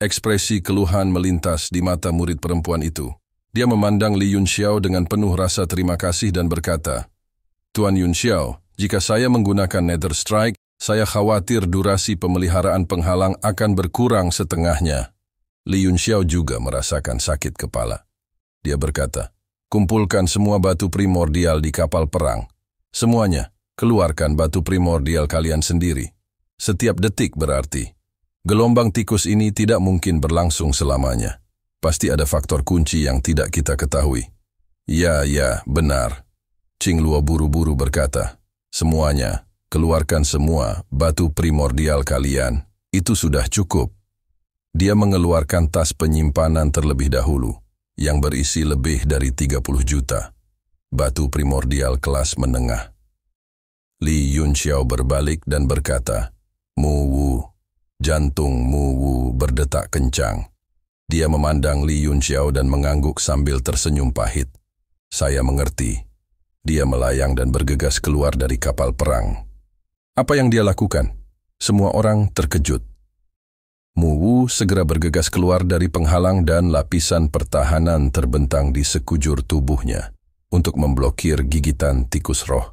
Ekspresi keluhan melintas di mata murid perempuan itu. Dia memandang Li Yunxiao dengan penuh rasa terima kasih dan berkata, Tuan Yunxiao, jika saya menggunakan Nether Strike, saya khawatir durasi pemeliharaan penghalang akan berkurang setengahnya. Li Yunxiao juga merasakan sakit kepala. Dia berkata, kumpulkan semua batu primordial di kapal perang. Semuanya, keluarkan batu primordial kalian sendiri. Setiap detik berarti Gelombang tikus ini tidak mungkin berlangsung selamanya. Pasti ada faktor kunci yang tidak kita ketahui. Ya, ya, benar. Ching Luo buru-buru berkata, Semuanya, keluarkan semua batu primordial kalian. Itu sudah cukup. Dia mengeluarkan tas penyimpanan terlebih dahulu, yang berisi lebih dari 30 juta. Batu primordial kelas menengah. Li Yunxiao berbalik dan berkata, Mu Wu, Jantung Mu Wu berdetak kencang. Dia memandang Li Xiao dan mengangguk sambil tersenyum pahit. Saya mengerti. Dia melayang dan bergegas keluar dari kapal perang. Apa yang dia lakukan? Semua orang terkejut. Mu Wu segera bergegas keluar dari penghalang dan lapisan pertahanan terbentang di sekujur tubuhnya untuk memblokir gigitan tikus roh.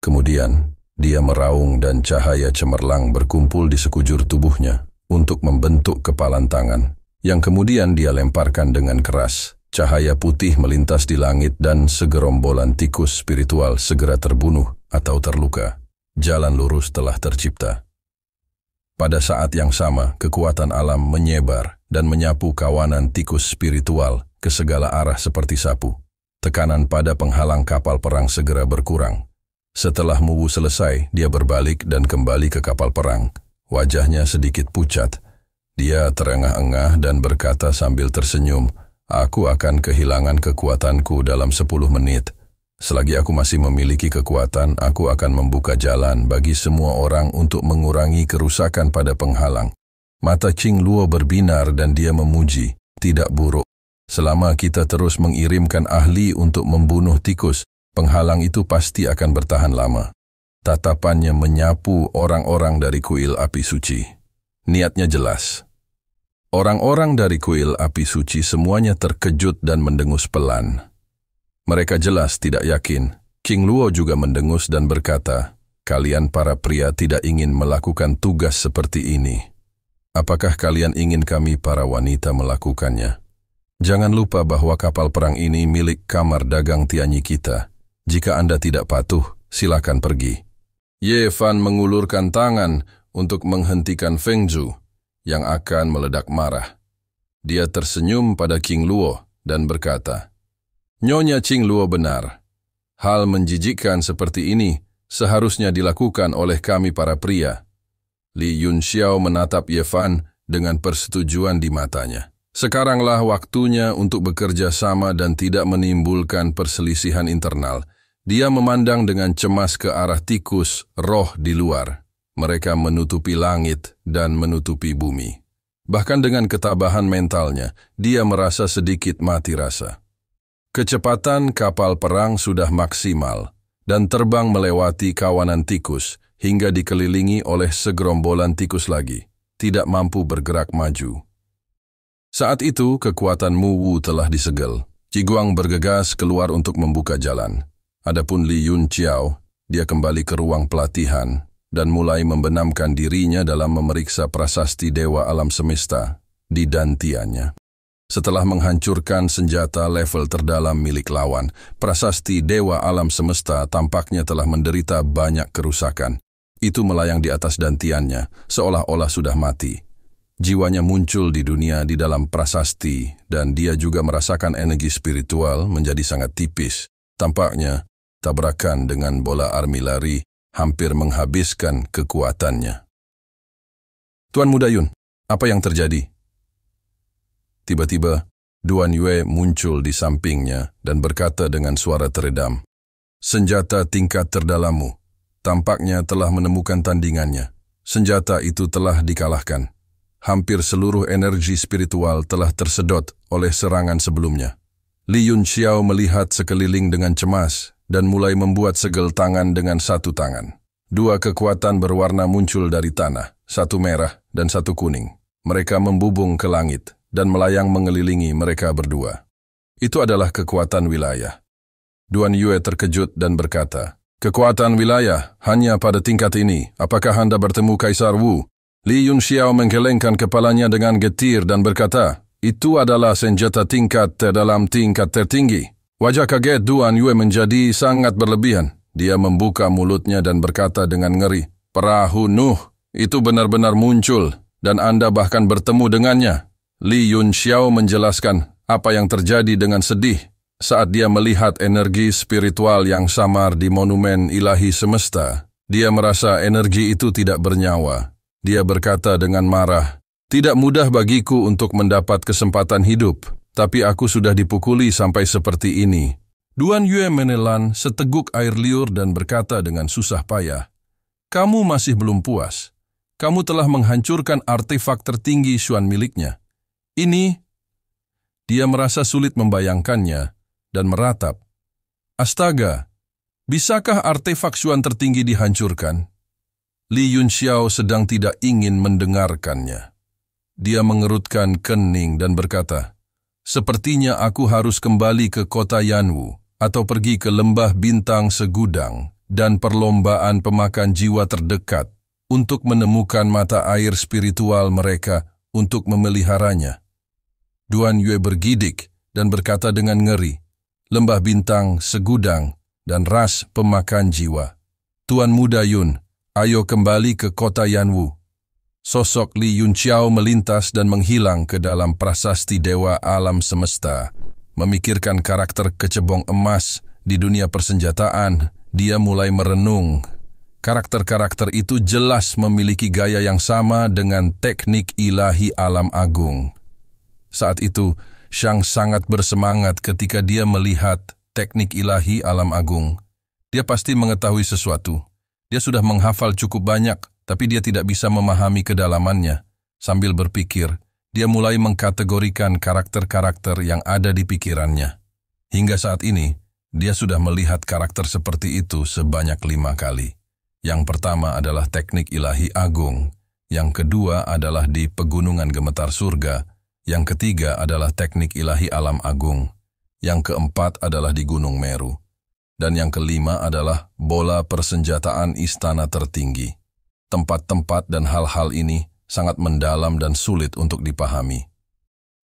Kemudian, dia meraung dan cahaya cemerlang berkumpul di sekujur tubuhnya untuk membentuk kepalan tangan, yang kemudian dia lemparkan dengan keras. Cahaya putih melintas di langit dan segerombolan tikus spiritual segera terbunuh atau terluka. Jalan lurus telah tercipta. Pada saat yang sama, kekuatan alam menyebar dan menyapu kawanan tikus spiritual ke segala arah seperti sapu. Tekanan pada penghalang kapal perang segera berkurang, setelah mubu selesai, dia berbalik dan kembali ke kapal perang. Wajahnya sedikit pucat. Dia terengah-engah dan berkata sambil tersenyum, Aku akan kehilangan kekuatanku dalam sepuluh menit. Selagi aku masih memiliki kekuatan, aku akan membuka jalan bagi semua orang untuk mengurangi kerusakan pada penghalang. Mata Ching Luo berbinar dan dia memuji, tidak buruk. Selama kita terus mengirimkan ahli untuk membunuh tikus, Penghalang itu pasti akan bertahan lama. Tatapannya menyapu orang-orang dari kuil api suci. Niatnya jelas. Orang-orang dari kuil api suci semuanya terkejut dan mendengus pelan. Mereka jelas tidak yakin. King Luo juga mendengus dan berkata, Kalian para pria tidak ingin melakukan tugas seperti ini. Apakah kalian ingin kami para wanita melakukannya? Jangan lupa bahwa kapal perang ini milik kamar dagang Tianyi kita. Jika Anda tidak patuh, silakan pergi. Ye Fan mengulurkan tangan untuk menghentikan Feng Zhu yang akan meledak marah. Dia tersenyum pada King Luo dan berkata, Nyonya Qing Luo benar. Hal menjijikkan seperti ini seharusnya dilakukan oleh kami para pria. Li Yun Xiao menatap Ye Fan dengan persetujuan di matanya. Sekaranglah waktunya untuk bekerja sama dan tidak menimbulkan perselisihan internal – dia memandang dengan cemas ke arah tikus, roh di luar. Mereka menutupi langit dan menutupi bumi. Bahkan dengan ketabahan mentalnya, dia merasa sedikit mati rasa. Kecepatan kapal perang sudah maksimal dan terbang melewati kawanan tikus hingga dikelilingi oleh segerombolan tikus lagi, tidak mampu bergerak maju. Saat itu kekuatan Mu Wu telah disegel. Ciguang bergegas keluar untuk membuka jalan. Adapun Li Yun Chiao, dia kembali ke ruang pelatihan dan mulai membenamkan dirinya dalam memeriksa prasasti Dewa Alam Semesta di dantiannya. Setelah menghancurkan senjata level terdalam milik lawan, prasasti Dewa Alam Semesta tampaknya telah menderita banyak kerusakan. Itu melayang di atas dantiannya, seolah-olah sudah mati. Jiwanya muncul di dunia di dalam prasasti, dan dia juga merasakan energi spiritual menjadi sangat tipis. Tampaknya, tabrakan dengan bola army lari hampir menghabiskan kekuatannya. Tuan Muda Yun, apa yang terjadi? Tiba-tiba, Duan Yue muncul di sampingnya dan berkata dengan suara teredam, Senjata tingkat terdalammu, tampaknya telah menemukan tandingannya. Senjata itu telah dikalahkan. Hampir seluruh energi spiritual telah tersedot oleh serangan sebelumnya. Li Yun Xiao melihat sekeliling dengan cemas dan mulai membuat segel tangan dengan satu tangan. Dua kekuatan berwarna muncul dari tanah, satu merah dan satu kuning. Mereka membubung ke langit dan melayang mengelilingi mereka berdua. Itu adalah kekuatan wilayah. Duan Yue terkejut dan berkata, Kekuatan wilayah hanya pada tingkat ini. Apakah Anda bertemu Kaisar Wu? Li Yun Xiao menggelengkan kepalanya dengan getir dan berkata, itu adalah senjata tingkat terdalam tingkat tertinggi. Wajah kaget Duan Yue menjadi sangat berlebihan. Dia membuka mulutnya dan berkata dengan ngeri, Perahu Nuh itu benar-benar muncul dan Anda bahkan bertemu dengannya. Li Yun Xiao menjelaskan apa yang terjadi dengan sedih saat dia melihat energi spiritual yang samar di monumen ilahi semesta. Dia merasa energi itu tidak bernyawa. Dia berkata dengan marah, tidak mudah bagiku untuk mendapat kesempatan hidup tapi aku sudah dipukuli sampai seperti ini. Duan Yue menelan seteguk air liur dan berkata dengan susah payah, Kamu masih belum puas. Kamu telah menghancurkan artefak tertinggi Xuan miliknya. Ini... Dia merasa sulit membayangkannya dan meratap. Astaga, bisakah artefak Xuan tertinggi dihancurkan? Li Yunxiao sedang tidak ingin mendengarkannya. Dia mengerutkan kening dan berkata, Sepertinya aku harus kembali ke kota Yanwu atau pergi ke lembah bintang segudang dan perlombaan pemakan jiwa terdekat untuk menemukan mata air spiritual mereka untuk memeliharanya. Duan Yue bergidik dan berkata dengan ngeri, lembah bintang, segudang, dan ras pemakan jiwa. Tuan Muda Yun, ayo kembali ke kota Yanwu. Sosok Li Yunqiao melintas dan menghilang ke dalam prasasti dewa alam semesta. Memikirkan karakter kecebong emas di dunia persenjataan, dia mulai merenung. Karakter-karakter itu jelas memiliki gaya yang sama dengan teknik ilahi alam agung. Saat itu, Shang sangat bersemangat ketika dia melihat teknik ilahi alam agung. Dia pasti mengetahui sesuatu. Dia sudah menghafal cukup banyak tapi dia tidak bisa memahami kedalamannya. Sambil berpikir, dia mulai mengkategorikan karakter-karakter yang ada di pikirannya. Hingga saat ini, dia sudah melihat karakter seperti itu sebanyak lima kali. Yang pertama adalah teknik ilahi agung, yang kedua adalah di pegunungan gemetar surga, yang ketiga adalah teknik ilahi alam agung, yang keempat adalah di Gunung Meru, dan yang kelima adalah bola persenjataan istana tertinggi tempat-tempat dan hal-hal ini sangat mendalam dan sulit untuk dipahami.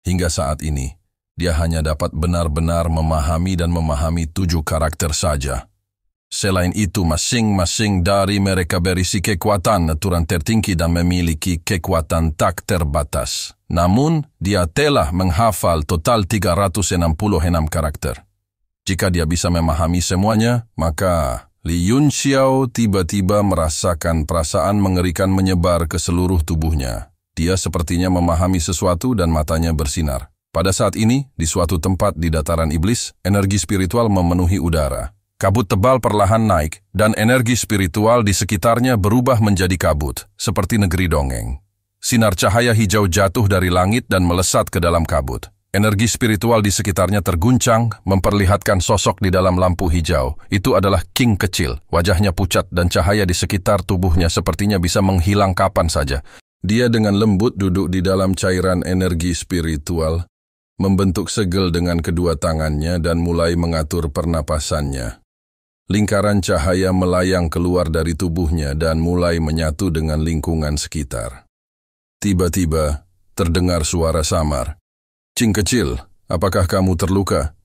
Hingga saat ini, dia hanya dapat benar-benar memahami dan memahami tujuh karakter saja. Selain itu, masing-masing dari mereka berisi kekuatan aturan tertinggi dan memiliki kekuatan tak terbatas. Namun, dia telah menghafal total 366 karakter. Jika dia bisa memahami semuanya, maka Li Yun Xiao tiba-tiba merasakan perasaan mengerikan menyebar ke seluruh tubuhnya. Dia sepertinya memahami sesuatu dan matanya bersinar. Pada saat ini, di suatu tempat di dataran iblis, energi spiritual memenuhi udara. Kabut tebal perlahan naik, dan energi spiritual di sekitarnya berubah menjadi kabut, seperti negeri dongeng. Sinar cahaya hijau jatuh dari langit dan melesat ke dalam kabut. Energi spiritual di sekitarnya terguncang, memperlihatkan sosok di dalam lampu hijau. Itu adalah King kecil. Wajahnya pucat dan cahaya di sekitar tubuhnya sepertinya bisa menghilang kapan saja. Dia dengan lembut duduk di dalam cairan energi spiritual, membentuk segel dengan kedua tangannya dan mulai mengatur pernapasannya. Lingkaran cahaya melayang keluar dari tubuhnya dan mulai menyatu dengan lingkungan sekitar. Tiba-tiba, terdengar suara samar. King kecil, apakah kamu terluka?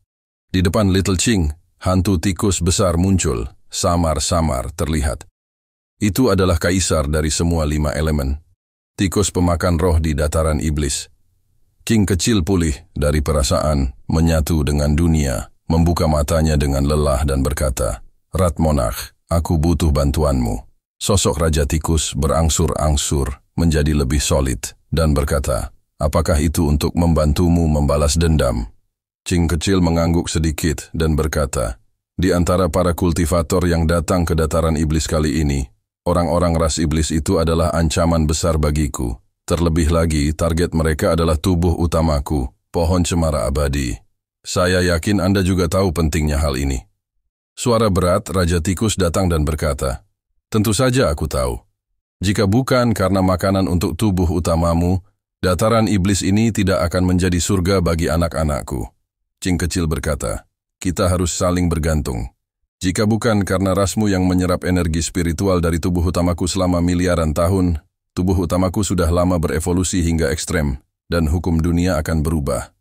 Di depan Little Ching, hantu tikus besar muncul, samar-samar terlihat. Itu adalah kaisar dari semua lima elemen. Tikus pemakan roh di dataran iblis. King kecil pulih dari perasaan, menyatu dengan dunia, membuka matanya dengan lelah dan berkata, Rat Ratmonach, aku butuh bantuanmu. Sosok Raja Tikus berangsur-angsur menjadi lebih solid dan berkata, Apakah itu untuk membantumu membalas dendam? Cing kecil mengangguk sedikit dan berkata, Di antara para kultivator yang datang ke dataran iblis kali ini, orang-orang ras iblis itu adalah ancaman besar bagiku. Terlebih lagi, target mereka adalah tubuh utamaku, pohon cemara abadi. Saya yakin Anda juga tahu pentingnya hal ini. Suara berat, Raja Tikus datang dan berkata, Tentu saja aku tahu. Jika bukan karena makanan untuk tubuh utamamu, Dataran iblis ini tidak akan menjadi surga bagi anak-anakku. Cing kecil berkata, kita harus saling bergantung. Jika bukan karena rasmu yang menyerap energi spiritual dari tubuh utamaku selama miliaran tahun, tubuh utamaku sudah lama berevolusi hingga ekstrem, dan hukum dunia akan berubah.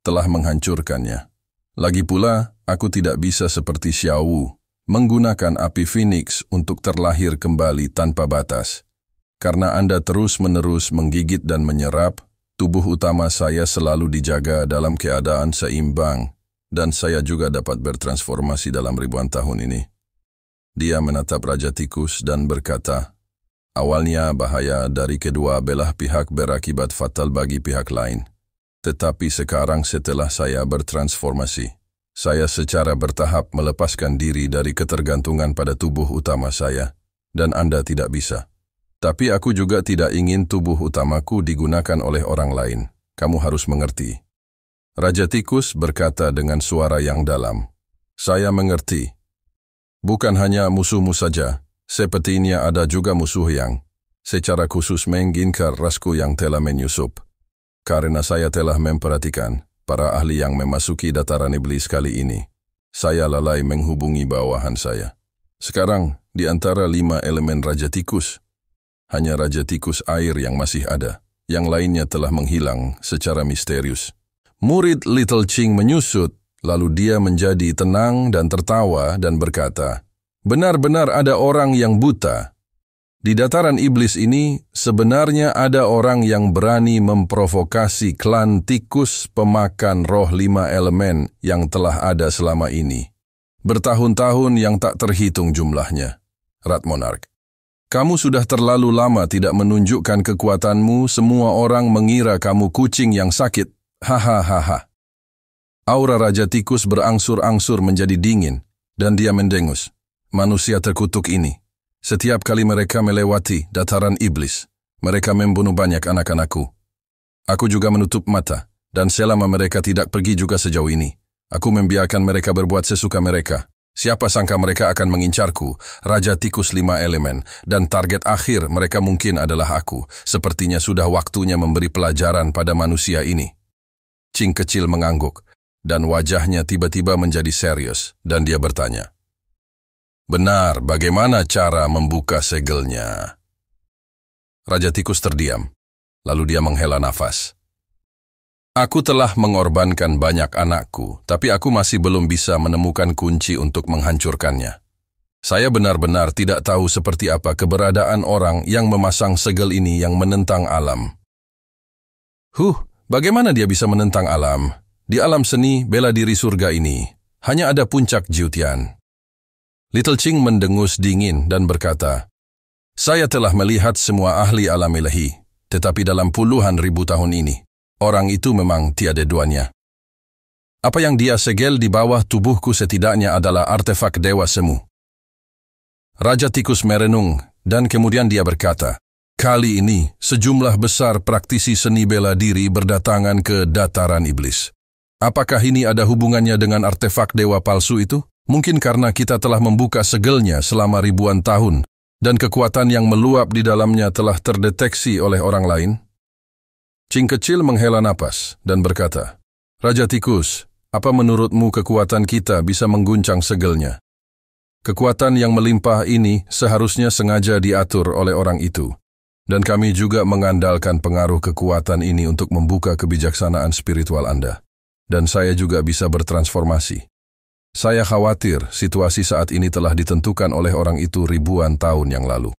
Telah menghancurkannya. Lagi pula, aku tidak bisa seperti Xiao Wu, menggunakan api Phoenix untuk terlahir kembali tanpa batas. Karena Anda terus-menerus menggigit dan menyerap, tubuh utama saya selalu dijaga dalam keadaan seimbang, dan saya juga dapat bertransformasi dalam ribuan tahun ini. Dia menatap Raja Tikus dan berkata, Awalnya bahaya dari kedua belah pihak berakibat fatal bagi pihak lain. Tetapi sekarang setelah saya bertransformasi, saya secara bertahap melepaskan diri dari ketergantungan pada tubuh utama saya, dan Anda tidak bisa. Tapi aku juga tidak ingin tubuh utamaku digunakan oleh orang lain. Kamu harus mengerti. Raja Tikus berkata dengan suara yang dalam, Saya mengerti. Bukan hanya musuhmu saja, sepertinya ada juga musuh yang secara khusus menginginkan rasku yang telah menyusup. Karena saya telah memperhatikan para ahli yang memasuki dataran iblis kali ini. Saya lalai menghubungi bawahan saya. Sekarang, di antara lima elemen Raja Tikus, hanya Raja Tikus Air yang masih ada. Yang lainnya telah menghilang secara misterius. Murid Little Ching menyusut, lalu dia menjadi tenang dan tertawa dan berkata, Benar-benar ada orang yang buta. Di dataran iblis ini, sebenarnya ada orang yang berani memprovokasi klan tikus pemakan roh lima elemen yang telah ada selama ini. Bertahun-tahun yang tak terhitung jumlahnya. Rat Monarch. Kamu sudah terlalu lama tidak menunjukkan kekuatanmu, semua orang mengira kamu kucing yang sakit. Hahaha. Aura Raja Tikus berangsur-angsur menjadi dingin, dan dia mendengus. Manusia terkutuk ini. Setiap kali mereka melewati dataran iblis, mereka membunuh banyak anak-anakku. Aku juga menutup mata, dan selama mereka tidak pergi juga sejauh ini, aku membiarkan mereka berbuat sesuka mereka. Siapa sangka mereka akan mengincarku, Raja Tikus Lima Elemen, dan target akhir mereka mungkin adalah aku. Sepertinya sudah waktunya memberi pelajaran pada manusia ini. Ching kecil mengangguk, dan wajahnya tiba-tiba menjadi serius, dan dia bertanya. Benar, bagaimana cara membuka segelnya? Raja Tikus terdiam, lalu dia menghela nafas. Aku telah mengorbankan banyak anakku, tapi aku masih belum bisa menemukan kunci untuk menghancurkannya. Saya benar-benar tidak tahu seperti apa keberadaan orang yang memasang segel ini yang menentang alam. Huh, bagaimana dia bisa menentang alam? Di alam seni, bela diri surga ini, hanya ada puncak Jiutian. Little Ching mendengus dingin dan berkata, Saya telah melihat semua ahli alam ilahi, tetapi dalam puluhan ribu tahun ini, Orang itu memang tiada duanya. Apa yang dia segel di bawah tubuhku setidaknya adalah artefak dewa semu. Raja tikus merenung dan kemudian dia berkata, Kali ini sejumlah besar praktisi seni bela diri berdatangan ke dataran iblis. Apakah ini ada hubungannya dengan artefak dewa palsu itu? Mungkin karena kita telah membuka segelnya selama ribuan tahun dan kekuatan yang meluap di dalamnya telah terdeteksi oleh orang lain? Cing kecil menghela napas dan berkata, Raja Tikus, apa menurutmu kekuatan kita bisa mengguncang segelnya? Kekuatan yang melimpah ini seharusnya sengaja diatur oleh orang itu. Dan kami juga mengandalkan pengaruh kekuatan ini untuk membuka kebijaksanaan spiritual Anda. Dan saya juga bisa bertransformasi. Saya khawatir situasi saat ini telah ditentukan oleh orang itu ribuan tahun yang lalu.